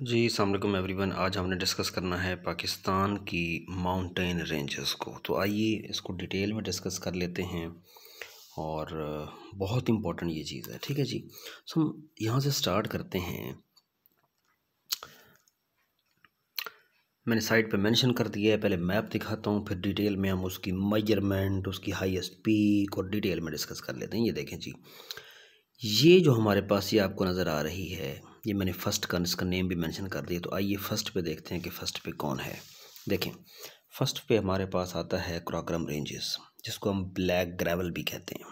जी every everyone आज हमने discuss करना है पाकिस्तान की माउंटेन रेंजेस को तो आइए इसको डिटेल में डिस्कस कर लेते हैं और बहुत इम्पोर्टेंट ये चीज़ है ठीक है जी सो हम यहाँ से स्टार्ट करते हैं मैंने साइट पे मेंशन कर दिया है पहले मैप दिखाता हूँ फिर डिटेल में हम उसकी मेजरमेंट उसकी हाईएस्ट पीक और डिटेल में डिस्कस कर लेते हैं ये देखें जी ये जो हमारे पास ये आपको नज़र आ रही है ये मैंने फर्स्ट का इसका नेम भी मेंशन कर दिया तो आइए फर्स्ट पे देखते हैं कि फर्स्ट पे कौन है देखें फर्स्ट पे हमारे पास आता है क्राक्रम रेंजेस जिसको हम ब्लैक ग्रेवल भी कहते हैं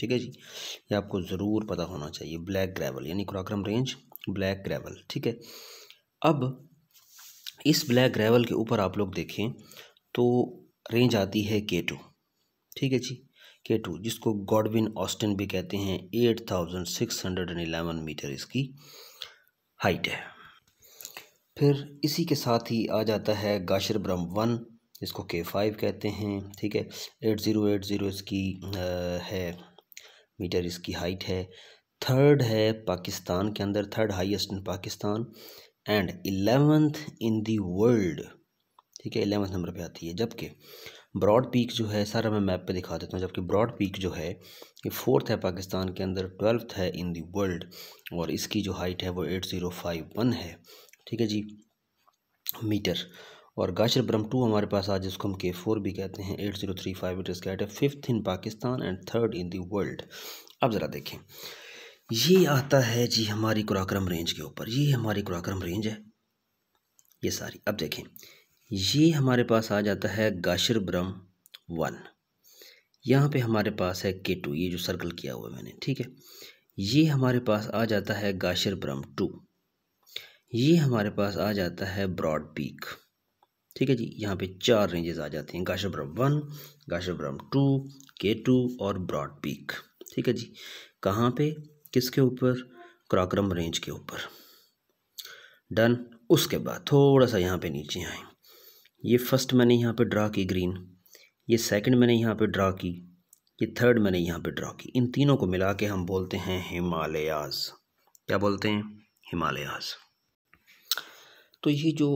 ठीक है जी ये आपको ज़रूर पता होना चाहिए ब्लैक ग्रेवल यानी क्राक्रम रेंज ब्लैक ग्रेवल ठीक है अब इस ब्लैक ग्रेवल के ऊपर आप लोग देखें तो रेंज आती है के टू ठीक है जी के टू जिसको गॉडविन ऑस्टिन भी कहते हैं eight thousand six hundred and eleven metre इसकी हाइट है फिर इसी के साथ ही आ जाता है गाशर ब्रह्म वन इसको के फाइव कहते हैं ठीक है एट ज़ीरो एट ज़ीरो इसकी आ, है मीटर इसकी हाइट है थर्ड है पाकिस्तान के अंदर third highest in Pakistan and eleventh in the world ठीक है एलेवेंथ नंबर पे आती है जबकि ब्रॉड पीक जो है सारा मैं मैप पे दिखा देता हूँ जबकि ब्रॉड पीक जो है ये फोर्थ है पाकिस्तान के अंदर ट्वेल्थ है इन दी वर्ल्ड और इसकी जो हाइट है वो एट ज़ीरो फाइव वन है ठीक है जी मीटर और गाशर ब्रह्म टू हमारे पास आज जिसको हम के फोर भी कहते हैं eight zero three five metre का हाइट है fifth in Pakistan and third in the world अब ज़रा देखें ये आता है जी हमारी कुराक्रम रेंज के ऊपर ये हमारी कुराक्रम रेंज है ये सारी अब देखें ये हमारे पास आ जाता है गाशर ब्रम वन यहाँ पे हमारे पास है के टू ये जो सर्कल किया हुआ है मैंने ठीक है ये हमारे पास आ जाता है गाशर ब्रम टू ये हमारे पास आ जाता है ब्रॉड पीक ठीक है जी यहाँ पे चार रेंजेस आ जाते हैं गाशर ब्रह्म वन गाशर ब्रह्म टू के टू और ब्रॉड पीक ठीक है जी कहाँ पे किसके ऊपर क्राक्रम रेंज के ऊपर डन उसके बाद थोड़ा सा यहाँ पे नीचे आए ये फर्स्ट मैंने यहाँ पे ड्रा की ग्रीन ये सेकंड मैंने यहाँ पे ड्रा की ये थर्ड मैंने यहाँ पे ड्रा की इन तीनों को मिला के हम बोलते हैं हिमालयाज क्या बोलते हैं हिमालयाज तो ये जो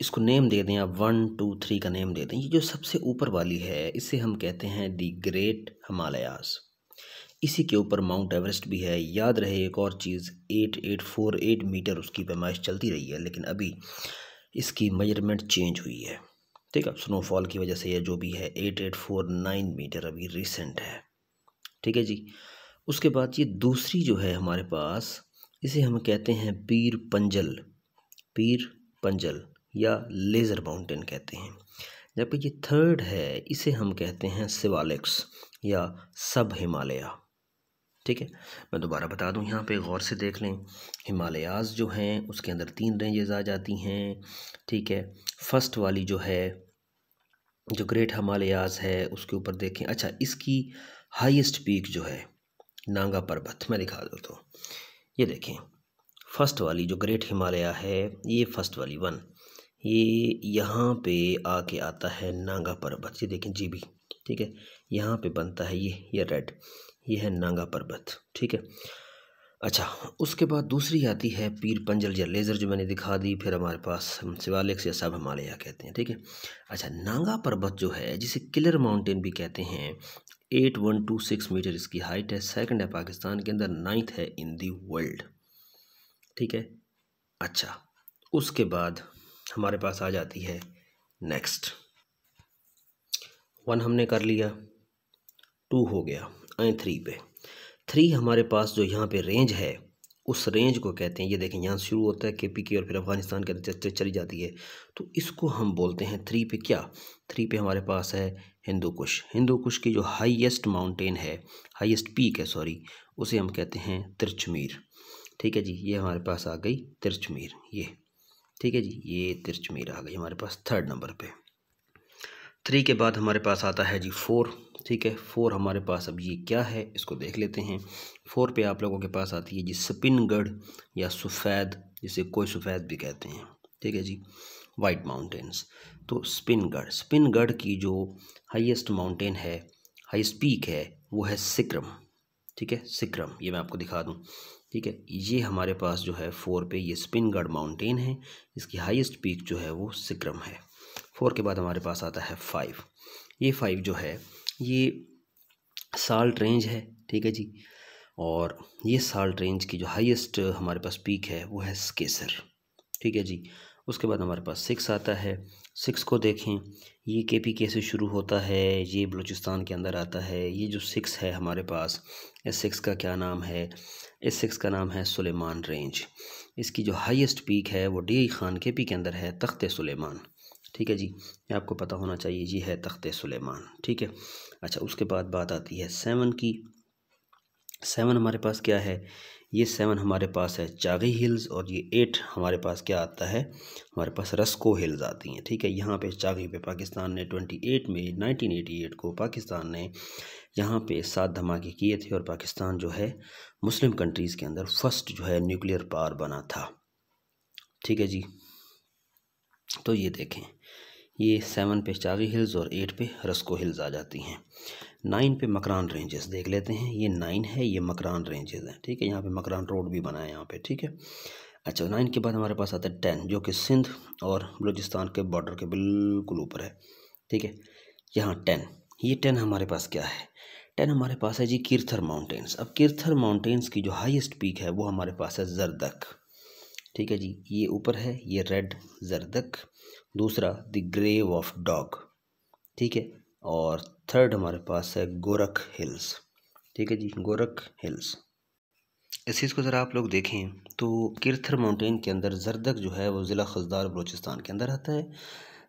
इसको नेम दे दें आप वन टू थ्री का नेम दे दें ये जो सबसे ऊपर वाली है इसे हम कहते हैं दी ग्रेट हिमालयाज इसी के ऊपर माउंट एवरेस्ट भी है याद रहे एक और चीज़ eight eight four eight metre उसकी पैमाइश चलती रही है लेकिन अभी इसकी मेजरमेंट चेंज हुई है ठीक है स्नोफॉल की वजह से यह जो भी है eight eight four nine metre अभी रिसेंट है ठीक है जी उसके बाद ये दूसरी जो है हमारे पास इसे हम कहते हैं पीर पंजल पीर पंजल या लेज़र माउंटेन कहते हैं जबकि ये थर्ड है इसे हम कहते हैं सिवालिक्स या सब हिमालया ठीक है मैं दोबारा बता दूं यहाँ पे गौर से देख लें हिमालयाज जो हैं उसके अंदर तीन रेंजेज़ आ जाती हैं ठीक है फर्स्ट वाली जो है जो ग्रेट हिमालयाज है उसके ऊपर देखें अच्छा इसकी हाईएस्ट पीक जो है नांगा पर्वत मैं दिखा देता तो ये देखें फर्स्ट वाली जो ग्रेट हिमालया है ये फर्स्ट वाली वन ये यहाँ पर आके आता है नांगा पर्वत ये देखें जी भी ठीक है यहाँ पे बनता है ये ये रेड ये है नांगा पर्वत ठीक है अच्छा उसके बाद दूसरी आती है पीर पंजल या लेज़र जो मैंने दिखा दी फिर हमारे पास शिवालिक से सब हमारे यहाँ कहते हैं ठीक है अच्छा नांगा पर्वत जो है जिसे किलर माउंटेन भी कहते हैं eight one two six metre इसकी हाइट है सेकंड है पाकिस्तान के अंदर नाइन्थ है इन दी वर्ल्ड ठीक है अच्छा उसके बाद हमारे पास आ जाती है नेक्स्ट वन हमने कर लिया टू हो गया आए थ्री पे थ्री हमारे पास जो यहाँ पे रेंज है उस रेंज को कहते हैं ये देखें यहाँ शुरू होता है के पी के और फिर अफगानिस्तान के अंदर चली जाती है तो इसको हम बोलते हैं थ्री पे क्या थ्री पे हमारे पास है हिंदू कुश हिंदू कुश की जो हाईएस्ट माउंटेन है हाईएस्ट पीक है सॉरी उसे हम कहते हैं तिरचमीर ठीक है जी ये हमारे पास आ गई तिरचमीर ये ठीक है जी ये तिरचमीर आ गई हमारे पास थर्ड नंबर पर थ्री के बाद हमारे पास आता है जी फोर ठीक है फोर हमारे पास अब ये क्या है इसको देख लेते हैं फोर पे आप लोगों के पास आती है जी स्पिनगढ़ या सफ़ैद जिसे कोई सफ़ैद भी कहते हैं ठीक है जी वाइट माउंटेन्स तो स्पिनगढ़ स्पिनगढ़ की जो हाईएस्ट माउंटेन है हाईस्ट पीक है वो है सिक्रम ठीक है सिक्रम ये मैं आपको दिखा दूँ ठीक है ये हमारे पास जो है फोर पे ये स्पिनगढ़ माउंटेन है इसकी हाइस्ट पीक जो है वो सिक्रम है फोर के बाद हमारे पास आता है फाइव ये फाइव जो है ये साल्ट रेंज है ठीक है जी और ये साल्ट रेंज की जो हाईएस्ट हमारे पास पीक है वो है स्केसर ठीक है जी उसके बाद हमारे पास सिक्स आता है सिक्स को देखें ये के पी के से शुरू होता है ये बलूचिस्तान के अंदर आता है ये जो सिक्स है हमारे पास एस सिक्स का क्या नाम है एस सिक्स का नाम है सुलेमान रेंज इसकी जो हाईएस्ट पीक है वो डी खान के पी के अंदर है तख्त सुलेमान ठीक है जी ये आपको पता होना चाहिए ये है तख्त सुलेमान ठीक है अच्छा उसके बाद बात आती है सेवन की सेवन हमारे पास क्या है ये सेवन हमारे पास है चागी हिल्स और ये एट हमारे पास क्या आता है हमारे पास रस्को हिल्स आती हैं ठीक है यहाँ पे चागी पे पाकिस्तान ने ट्वेंटी एट में नाइनटीन एटी एट को पाकिस्तान ने यहाँ पे सात धमाके किए थे और पाकिस्तान जो है मुस्लिम कंट्रीज़ के अंदर फर्स्ट जो है न्यूक्लियर पावर बना था ठीक है जी तो ये देखें ये सेवन पे चावी हिल्स और एट पे रस्को हिल्स आ जाती हैं नाइन पे मकरान रेंजेस देख लेते हैं ये नाइन है ये मकरान रेंजेस हैं ठीक है यहाँ पे मकरान रोड भी बना है यहाँ पे ठीक है अच्छा नाइन के बाद हमारे पास आता है टेन जो कि सिंध और बलूचिस्तान के बॉर्डर के बिल्कुल ऊपर है ठीक है यहाँ टेन ये टेन हमारे पास क्या है टेन हमारे पास है जी कीर्थर माउंटेंस अब कीर्थर माउंटेंस की जो हाइस्ट पीक है वो हमारे पास है जरदक ठीक है जी ये ऊपर है ये रेड जरदक दूसरा द ग्रेव ऑफ डॉग ठीक है और थर्ड हमारे पास है गोरख हिल्स ठीक है जी गोरख हिल्स इस चीज़ को ज़रा आप लोग देखें तो किरथर माउंटेन के अंदर जरदक जो है वो ज़िला खजदार बलोचिस्तान के अंदर आता है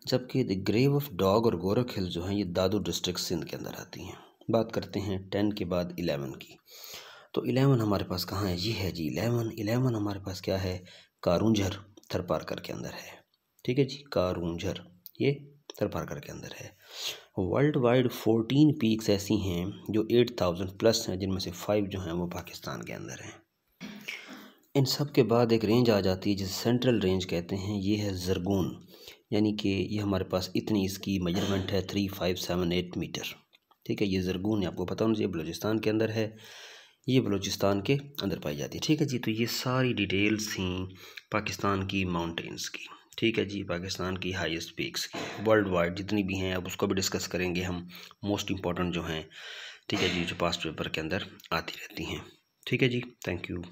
जबकि द ग्रेव ऑफ डॉग और गोरख हिल्स जो हैं ये दादू डिस्ट्रिक्ट सिंध के अंदर आती हैं बात करते हैं टेन के बाद इलेवन की तो इलेवन हमारे पास कहाँ है ये है जी इलेवन इलेवन हमारे पास क्या है कारूंझर थरपारकर के अंदर है ठीक है जी कारूंझर ये थरपारकर के अंदर है वर्ल्ड वाइड फोर्टीन पीक्स ऐसी हैं जो एट थाउजेंड प्लस हैं जिनमें से फाइव जो हैं वो पाकिस्तान के अंदर हैं इन सब के बाद एक रेंज आ जाती है जिसे सेंट्रल रेंज कहते हैं ये है जरगून यानी कि ये हमारे पास इतनी इसकी मेजरमेंट है three five seven eight metre ठीक है ये जरगून आपको पता होना चाहिए बलोचिस्तान के अंदर है ये बलूचिस्तान के अंदर पाई जाती है ठीक है जी तो ये सारी डिटेल्स थी पाकिस्तान की माउंटेन्स की ठीक है जी पाकिस्तान की हाईएस्ट पीक्स की वर्ल्ड वाइड जितनी भी हैं अब उसको भी डिस्कस करेंगे हम मोस्ट इम्पॉर्टेंट जो हैं ठीक है जी जो पास्ट पेपर के अंदर आती रहती हैं ठीक है जी थैंक यू